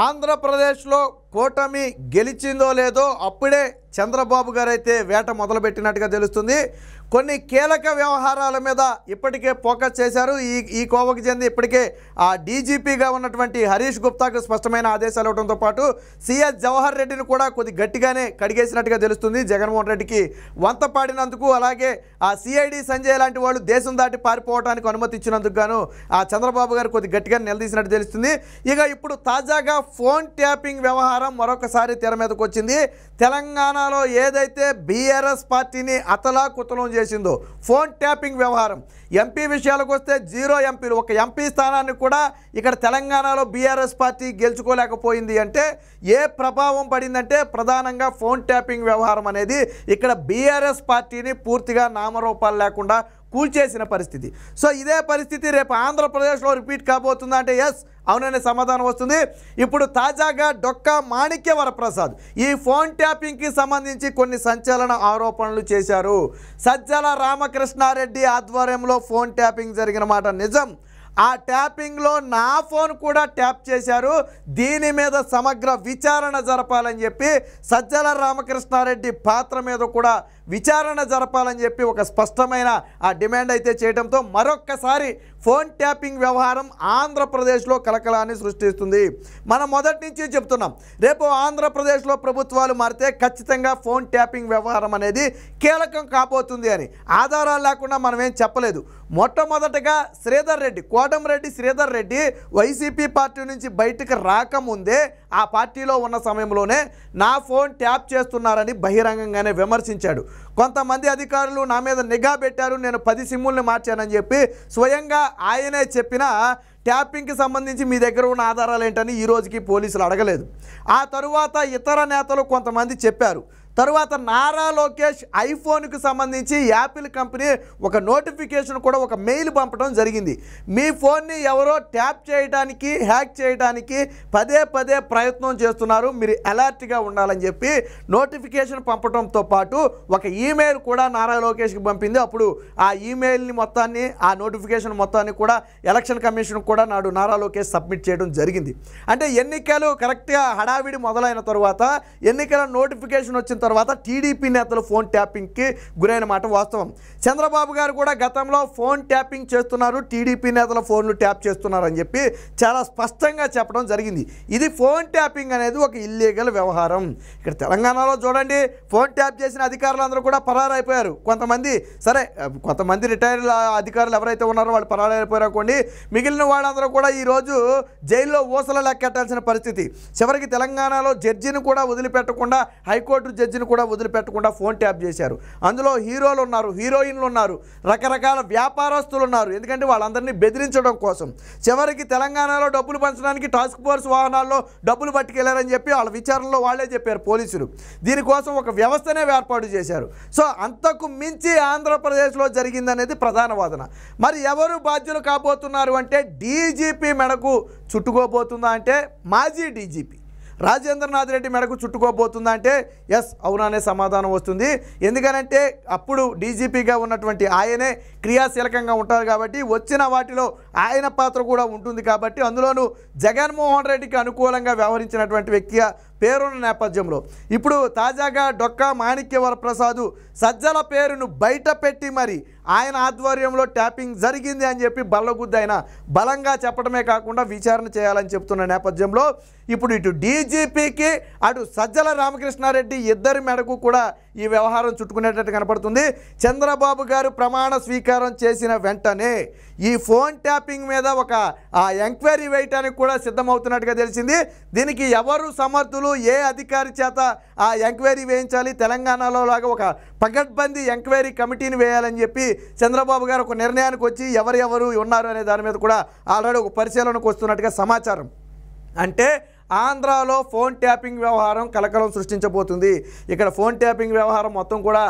ఆంధ్రప్రదేశ్లో కూటమి గెలిచిందో లేదో అప్పుడే చంద్రబాబు గారు అయితే వేట మొదలుపెట్టినట్టుగా తెలుస్తుంది కొన్ని కీలక వ్యవహారాల మీద ఇప్పటికే ఫోకస్ చేశారు ఈ ఈ కోవకు చెంది ఇప్పటికే ఆ డీజీపీగా ఉన్నటువంటి హరీష్ గుప్తాకు స్పష్టమైన ఆదేశాలు ఇవ్వడంతో పాటు సిఎస్ జవహర్ రెడ్డిని కూడా కొద్ది గట్టిగానే కడిగేసినట్టుగా తెలుస్తుంది జగన్మోహన్ రెడ్డికి వంత పాడినందుకు అలాగే ఆ సిఐడి సంజయ్ లాంటి వాళ్ళు దేశం దాటి పారిపోవడానికి అనుమతి ఇచ్చినందుకు గాను ఆ చంద్రబాబు గారు కొద్ది గట్టిగా నిలదీసినట్టు తెలుస్తుంది ఇక ఇప్పుడు తాజాగా ఫోన్ ట్యాపింగ్ వ్యవహారం వారం మరొకసారి తెర మీదకు వచ్చింది తెలంగాణలో ఏదైతే బీఆర్ఎస్ పార్టీని అతలా కుతలం చేసిందో ఫోన్ ట్యాపింగ్ వ్యవహారం ఎంపీ విషయాలకు వస్తే జీరో ఎంపీలు ఒక ఎంపీ స్థానాన్ని కూడా ఇక్కడ తెలంగాణలో బీఆర్ఎస్ పార్టీ గెలుచుకోలేకపోయింది అంటే ఏ ప్రభావం పడిందంటే ప్రధానంగా ఫోన్ ట్యాపింగ్ వ్యవహారం అనేది ఇక్కడ బీఆర్ఎస్ పార్టీని పూర్తిగా నామరూపాలు లేకుండా కూల్చేసిన పరిస్థితి సో ఇదే పరిస్థితి రేపు ఆంధ్రప్రదేశ్లో రిపీట్ కాబోతుందా అంటే ఎస్ అవుననే సమాధానం వస్తుంది ఇప్పుడు తాజాగా డొక్క మాణిక్య వరప్రసాద్ ఈ ఫోన్ ట్యాపింగ్కి సంబంధించి కొన్ని సంచలన ఆరోపణలు చేశారు సజ్జల రామకృష్ణారెడ్డి ఆధ్వర్యంలో ఫోన్ ట్యాపింగ్ జరిగిన మాట నిజం ఆ ట్యాపింగ్లో నా ఫోన్ కూడా ట్యాప్ చేశారు దీని మీద సమగ్ర విచారణ జరపాలని చెప్పి సజ్జల రామకృష్ణారెడ్డి పాత్ర మీద కూడా విచారణ జరపాలని చెప్పి ఒక స్పష్టమైన ఆ డిమాండ్ అయితే చేయడంతో మరొక్కసారి ఫోన్ ట్యాపింగ్ వ్యవహారం ఆంధ్రప్రదేశ్లో కలకలాన్ని సృష్టిస్తుంది మనం మొదటి నుంచి చెప్తున్నాం రేపు ఆంధ్రప్రదేశ్లో ప్రభుత్వాలు మారితే ఖచ్చితంగా ఫోన్ ట్యాపింగ్ వ్యవహారం అనేది కీలకం కాబోతుంది అని ఆధారాలు లేకుండా మనమేం చెప్పలేదు మొట్టమొదటగా శ్రీధర్ రెడ్డి కోటంరెడ్డి శ్రీధర్ రెడ్డి వైసీపీ పార్టీ నుంచి బయటకు రాకముందే ఆ పార్టీలో ఉన్న సమయంలోనే నా ఫోన్ ట్యాప్ చేస్తున్నారని బహిరంగంగానే విమర్శించాడు కొంతమంది అధికారులు నా మీద నిఘా పెట్టారు నేను పది సిమ్ముల్ని మార్చానని చెప్పి స్వయంగా ఆయనే చెప్పిన ట్యాపింగ్కి సంబంధించి మీ దగ్గర ఉన్న ఆధారాలు ఏంటని ఈ రోజుకి పోలీసులు అడగలేదు ఆ తరువాత ఇతర నేతలు కొంతమంది చెప్పారు తరువాత నారా లోకేష్ ఐఫోన్కి సంబంధించి యాపిల్ కంపెనీ ఒక నోటిఫికేషన్ కూడా ఒక మెయిల్ పంపడం జరిగింది మీ ఫోన్ని ఎవరో ట్యాప్ చేయడానికి హ్యాక్ చేయడానికి పదే పదే ప్రయత్నం చేస్తున్నారు మీరు అలర్ట్గా ఉండాలని చెప్పి నోటిఫికేషన్ పంపడంతో పాటు ఒక ఈమెయిల్ కూడా నారా లోకేష్కి పంపింది అప్పుడు ఆ ఈమెయిల్ని మొత్తాన్ని ఆ నోటిఫికేషన్ మొత్తాన్ని కూడా ఎలక్షన్ కమిషన్ కూడా నాడు నారా లోకేష్ సబ్మిట్ చేయడం జరిగింది అంటే ఎన్నికలు కరెక్ట్గా హడావిడి మొదలైన తర్వాత ఎన్నికల నోటిఫికేషన్ వచ్చిన తర్వాత టీడీపీ నేతలు ఫోన్ ట్యాపింగ్కి గురైన మాట వాస్తవం చంద్రబాబు గారు కూడా గతంలో ఫోన్ ట్యాపింగ్ చేస్తున్నారు టీడీపీ నేతల ఫోన్లు ట్యాప్ చేస్తున్నారు అని చెప్పి చాలా స్పష్టంగా చెప్పడం జరిగింది ఇది ఫోన్ ట్యాపింగ్ అనేది ఒక ఇల్లీగల్ వ్యవహారం ఇక్కడ తెలంగాణలో చూడండి ఫోన్ ట్యాప్ చేసిన అధికారులందరూ కూడా పరారైపోయారు కొంతమంది సరే కొంతమంది రిటైర్ అధికారులు ఎవరైతే ఉన్నారో వాళ్ళు పరారైపోయారనుకోండి మిగిలిన వాళ్ళందరూ కూడా ఈరోజు జైల్లో ఊసలు లెక్కెట్టాల్సిన పరిస్థితి చివరికి తెలంగాణలో జడ్జిని కూడా వదిలిపెట్టకుండా హైకోర్టు జడ్జి పేజీని కూడా వదిలిపెట్టకుండా ఫోన్ ట్యాప్ చేశారు అందులో హీరోలు ఉన్నారు హీరోయిన్లు ఉన్నారు రకరకాల వ్యాపారస్తులు ఉన్నారు ఎందుకంటే వాళ్ళందరినీ బెదిరించడం కోసం చివరికి తెలంగాణలో డబ్బులు పంచడానికి టాస్క్ ఫోర్స్ వాహనాల్లో డబ్బులు పట్టుకెళ్లారని చెప్పి వాళ్ళ విచారణలో వాళ్లే చెప్పారు పోలీసులు దీనికోసం ఒక వ్యవస్థనే ఏర్పాటు చేశారు సో అంతకు మించి ఆంధ్రప్రదేశ్లో జరిగిందనేది ప్రధాన వాదన మరి ఎవరు బాధ్యులు కాబోతున్నారు అంటే డీజీపీ మెడకు చుట్టుకోబోతుందా అంటే మాజీ డీజీపీ రాజేంద్రనాథ్ రెడ్డి మెడకు చుట్టుకోబోతుందా అంటే ఎస్ అవునానే సమాధానం వస్తుంది ఎందుకనంటే అప్పుడు డీజీపీగా ఉన్నటువంటి ఆయనే క్రియాశీలకంగా ఉంటారు కాబట్టి వచ్చిన వాటిలో ఆయన పాత్ర కూడా ఉంటుంది కాబట్టి అందులోనూ జగన్మోహన్ రెడ్డికి అనుకూలంగా వ్యవహరించినటువంటి వ్యక్తిగా పేరున్న నేపథ్యంలో ఇప్పుడు తాజాగా డొక్కా మాణిక్యవరప్రసాదు సజ్జల పేరును బయట పెట్టి మరి ఆయన ఆధ్వర్యంలో ట్యాపింగ్ జరిగింది అని చెప్పి బల్లగుద్ది ఆయన బలంగా చెప్పడమే కాకుండా విచారణ చేయాలని చెప్తున్న నేపథ్యంలో ఇప్పుడు ఇటు డీజీపీకి అటు సజ్జల రామకృష్ణారెడ్డి ఇద్దరి మేడకు కూడా ఈ వ్యవహారం చుట్టుకునేటట్టు కనపడుతుంది చంద్రబాబు గారు ప్రమాణ స్వీకారం చేసిన వెంటనే ఈ ఫోన్ ట్యాపింగ్ మీద ఒక ఎంక్వైరీ వేయటానికి కూడా సిద్ధమవుతున్నట్టుగా తెలిసింది దీనికి ఎవరు సమర్థులు ఏ అధికారి చేత ఆ ఎంక్వైరీ వేయించాలి తెలంగాణలో లాగా ఒక పగడ్బందీ ఎంక్వైరీ కమిటీని వేయాలని చెప్పి చంద్రబాబు గారు ఒక నిర్ణయానికి వచ్చి ఎవరెవరు ఉన్నారు అనే దాని మీద కూడా ఆల్రెడీ ఒక పరిశీలనకు వస్తున్నట్టుగా సమాచారం అంటే ఆంధ్రాలో ఫోన్ ట్యాపింగ్ వ్యవహారం కలకలం సృష్టించబోతుంది ఇక్కడ ఫోన్ ట్యాపింగ్ వ్యవహారం మొత్తం కూడా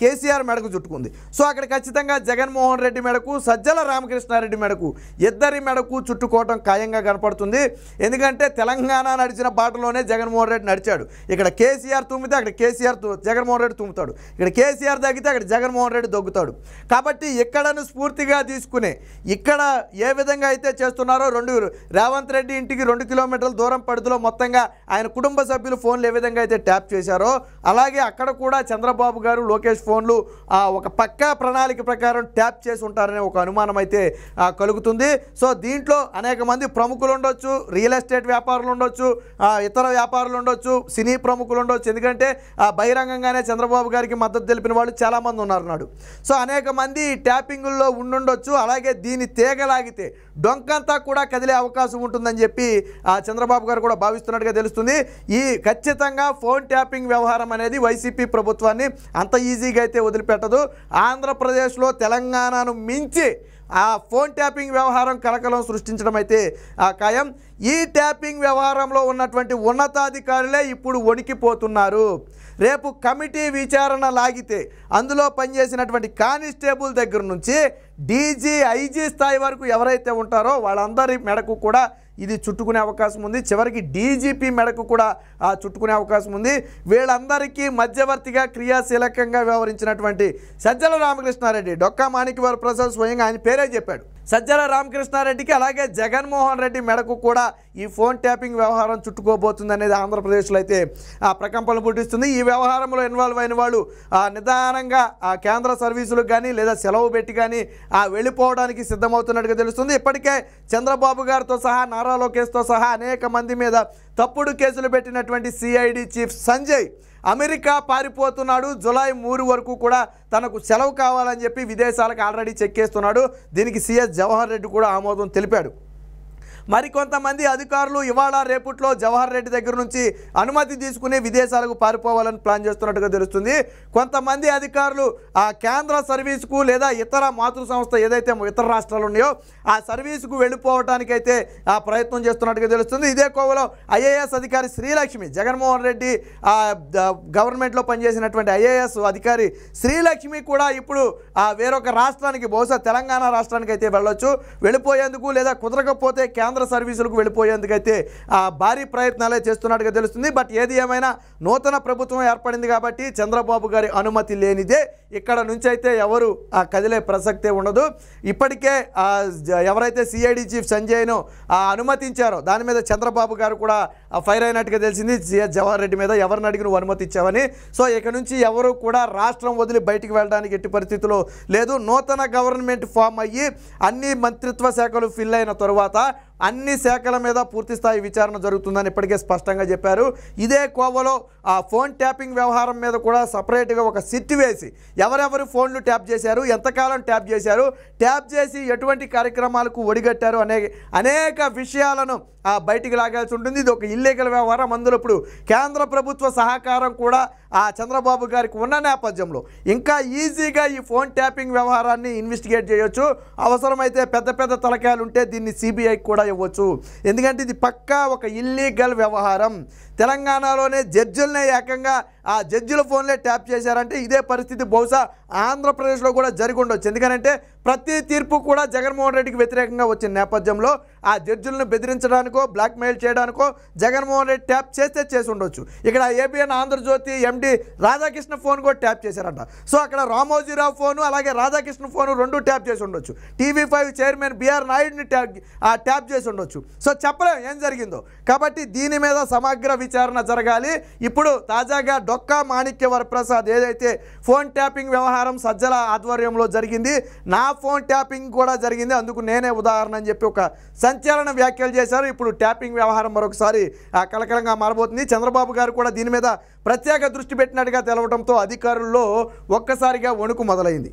కేసీఆర్ మెడకు చుట్టుకుంది సో అక్కడ ఖచ్చితంగా జగన్మోహన్ రెడ్డి మెడకు సజ్జల రామకృష్ణారెడ్డి మెడకు ఇద్దరి మెడకు చుట్టుకోవటం ఖాయంగా కనపడుతుంది ఎందుకంటే తెలంగాణ నడిచిన బాటలోనే జగన్మోహన్ రెడ్డి నడిచాడు ఇక్కడ కేసీఆర్ తుమ్మితే అక్కడ కేసీఆర్ జగన్మోహన్ రెడ్డి తుమ్ముతాడు ఇక్కడ కేసీఆర్ తగ్గితే అక్కడ జగన్మోహన్ రెడ్డి దొగ్గుతాడు కాబట్టి ఇక్కడను స్ఫూర్తిగా తీసుకునే ఇక్కడ ఏ విధంగా అయితే చేస్తున్నారో రెండు రేవంత్ రెడ్డి ఇంటికి రెండు కిలోమీటర్ల దూరం పరిధిలో మొత్తంగా ఆయన కుటుంబ సభ్యులు ఫోన్లు ఏ విధంగా అయితే ట్యాప్ చేశారో అలాగే అక్కడ కూడా చంద్రబాబు గారు లోకేష్ ఫోన్లు ఒక పక్కా ప్రణాళిక ప్రకారం ట్యాప్ చేసి ఉంటారనే ఒక అనుమానం అయితే కలుగుతుంది సో దీంట్లో అనేక మంది ప్రముఖులు ఉండొచ్చు రియల్ ఎస్టేట్ వ్యాపారులు ఉండొచ్చు ఇతర వ్యాపారులు ఉండొచ్చు సినీ ప్రముఖులు ఉండొచ్చు ఎందుకంటే బహిరంగంగానే చంద్రబాబు గారికి మద్దతు తెలిపిన వాళ్ళు చాలామంది ఉన్నారు నాడు సో అనేక మంది ట్యాపింగుల్లో ఉండుండొచ్చు అలాగే దీన్ని తేగలాగితే డొంకంతా కూడా కదిలే అవకాశం ఉంటుందని చెప్పి చంద్రబాబు చంద్రబాబు గారు కూడా భావిస్తున్నట్టుగా తెలుస్తుంది ఈ ఖచ్చితంగా ఫోన్ ట్యాపింగ్ వ్యవహారం అనేది వైసీపీ ప్రభుత్వాన్ని అంత ఈజీగా అయితే వదిలిపెట్టదు ఆంధ్రప్రదేశ్లో తెలంగాణను మించి ఆ ఫోన్ ట్యాపింగ్ వ్యవహారం కలకలం సృష్టించడం అయితే ఆ ఖాయం ఈ ట్యాపింగ్ వ్యవహారంలో ఉన్నటువంటి ఉన్నతాధికారులే ఇప్పుడు వణికిపోతున్నారు రేపు కమిటీ విచారణ లాగితే అందులో పనిచేసినటువంటి కానిస్టేబుల్ దగ్గర నుంచి డీజీ ఐజీ స్థాయి వరకు ఎవరైతే ఉంటారో వాళ్ళందరి మెడకు కూడా ఇది చుట్టుకునే అవకాశం ఉంది చివరికి డీజీపీ మెడకు కూడా చుట్టుకునే అవకాశం ఉంది వీళ్ళందరికీ మధ్యవర్తిగా క్రియాశీలకంగా వ్యవహరించినటువంటి సజ్జల రామకృష్ణారెడ్డి డొక్కా మాణిక్యవారి ప్రసాద్ స్వయంగా ఆయన పేరే చెప్పాడు సజ్జల రామకృష్ణారెడ్డికి అలాగే జగన్మోహన్ రెడ్డి మెడకు కూడా ఈ ఫోన్ ట్యాపింగ్ వ్యవహారం చుట్టుకోబోతుందనేది ఆంధ్రప్రదేశ్లో అయితే ఆ ప్రకంపన పుట్టిస్తుంది ఈ వ్యవహారంలో ఇన్వాల్వ్ అయిన వాళ్ళు నిదానంగా ఆ కేంద్ర సర్వీసులకు కానీ లేదా సెలవు పెట్టి కానీ ఆ వెళ్ళిపోవడానికి సిద్ధమవుతున్నట్టుగా తెలుస్తుంది ఇప్పటికే చంద్రబాబు గారితో సహా నారా లోకేష్తో సహా అనేక మంది మీద తప్పుడు కేసులు పెట్టినటువంటి సిఐడి చీఫ్ సంజయ్ అమెరికా పారిపోతున్నాడు జులై మూడు వరకు కూడా తనకు సెలవు కావాలని చెప్పి విదేశాలకు ఆల్రెడీ చేస్తున్నాడు దీనికి సిఎస్ జవహర్ రెడ్డి కూడా ఆమోదం తెలిపాడు మరికొంతమంది అధికారులు ఇవాళ రేపుట్లో జవహర్ రెడ్డి దగ్గర నుంచి అనుమతి తీసుకుని విదేశాలకు పారిపోవాలని ప్లాన్ చేస్తున్నట్టుగా తెలుస్తుంది కొంతమంది అధికారులు ఆ కేంద్ర సర్వీసుకు లేదా ఇతర మాతృ సంస్థ ఏదైతే ఇతర రాష్ట్రాలు ఉన్నాయో ఆ సర్వీసుకు వెళ్ళిపోవటానికైతే ఆ ప్రయత్నం చేస్తున్నట్టుగా తెలుస్తుంది ఇదే కోవలో ఐఏఎస్ అధికారి శ్రీలక్ష్మి జగన్మోహన్ రెడ్డి ఆ గవర్నమెంట్లో పనిచేసినటువంటి ఐఏఎస్ అధికారి శ్రీలక్ష్మి కూడా ఇప్పుడు ఆ వేరొక రాష్ట్రానికి బహుశా తెలంగాణ రాష్ట్రానికి అయితే వెళ్ళొచ్చు వెళ్ళిపోయేందుకు లేదా కుదరకపోతే కేంద్ర ఆంధ్ర సర్వీసులకు వెళ్ళిపోయేందుకైతే భారీ ప్రయత్నాలే చేస్తున్నట్టుగా తెలుస్తుంది బట్ ఏది ఏమైనా నూతన ప్రభుత్వం ఏర్పడింది కాబట్టి చంద్రబాబు గారి అనుమతి లేనిదే ఇక్కడ నుంచి అయితే ఎవరు కదిలే ప్రసక్తే ఉండదు ఇప్పటికే ఎవరైతే సిఐడి చీఫ్ సంజయ్ను అనుమతించారో దాని మీద చంద్రబాబు గారు కూడా ఫైర్ అయినట్టుగా తెలిసింది సిఎస్ జవహర్ రెడ్డి మీద ఎవరిని అడిగి నువ్వు ఇచ్చావని సో ఇక నుంచి ఎవరు కూడా రాష్ట్రం వదిలి బయటికి వెళ్ళడానికి ఎట్టి పరిస్థితిలో లేదు నూతన గవర్నమెంట్ ఫామ్ అయ్యి అన్ని మంత్రిత్వ శాఖలు ఫిల్ అయిన తరువాత అన్ని శాఖల మీద పూర్తిస్థాయి విచారణ జరుగుతుందని ఇప్పటికే స్పష్టంగా చెప్పారు ఇదే కోవలో ఆ ఫోన్ ట్యాపింగ్ వ్యవహారం మీద కూడా సపరేట్గా ఒక సిట్ వేసి ఎవరెవరు ఫోన్లు ట్యాప్ చేశారు ఎంతకాలం ట్యాప్ చేశారు ట్యాప్ చేసి ఎటువంటి కార్యక్రమాలకు ఒడిగట్టారు అనే అనేక విషయాలను బయటికి లాగాల్సి ఉంటుంది ఇది ఒక ఇల్లీగల్ వ్యవహారం అందులో ఇప్పుడు కేంద్ర ప్రభుత్వ సహకారం కూడా ఆ చంద్రబాబు గారికి ఉన్న నేపథ్యంలో ఇంకా ఈజీగా ఈ ఫోన్ ట్యాపింగ్ వ్యవహారాన్ని ఇన్వెస్టిగేట్ చేయొచ్చు అవసరమైతే పెద్ద పెద్ద తలకాయలు ఉంటే దీన్ని సిబిఐకి కూడా ఇవ్వచ్చు ఎందుకంటే ఇది పక్కా ఒక ఇల్లీగల్ వ్యవహారం తెలంగాణలోనే జడ్జిలనే ఏకంగా ఆ జడ్జిల ఫోన్లే ట్యాప్ చేశారంటే ఇదే పరిస్థితి బహుశా ఆంధ్రప్రదేశ్లో కూడా జరిగి ఉండొచ్చు ఎందుకంటే ప్రతి తీర్పు కూడా జగన్మోహన్ రెడ్డికి వ్యతిరేకంగా వచ్చిన నేపథ్యంలో ఆ జడ్జిలను బెదిరించడానికో బ్లాక్మెయిల్ చేయడానికో జగన్మోహన్ రెడ్డి ట్యాప్ చేస్తే చేసి ఉండొచ్చు ఇక్కడ ABN Andhrajyothy MD Radhakrishna phone కూడా ట్యాప్ చేశారంట సో అక్కడ రామోజీరావు ఫోను అలాగే రాధాకృష్ణ ఫోను రెండు ట్యాప్ చేసి ఉండొచ్చు టీవీ ఫైవ్ చైర్మన్ బిఆర్ నాయుడిని ట్యాప్ ట్యాప్ చేసి ఉండొచ్చు సో చెప్పలేం ఏం జరిగిందో కాబట్టి దీని మీద సమగ్ర విచారణ జరగాలి ఇప్పుడు తాజాగా డొక్కా మాణిక్య వరప్రసాద్ ఏదైతే ఫోన్ ట్యాపింగ్ వ్యవహారం సజ్జల ఆధ్వర్యంలో జరిగింది నా ఫోన్ ట్యాపింగ్ కూడా జరిగింది అందుకు నేనే ఉదాహరణ అని చెప్పి ఒక సంచలన వ్యాఖ్యలు చేశారు ఇప్పుడు ట్యాపింగ్ వ్యవహారం మరొకసారి కలకలంగా మారబోతుంది చంద్రబాబు గారు కూడా దీని మీద ప్రత్యేక దృష్టి పెట్టినట్టుగా తెలవడంతో అధికారుల్లో ఒక్కసారిగా వణుకు మొదలైంది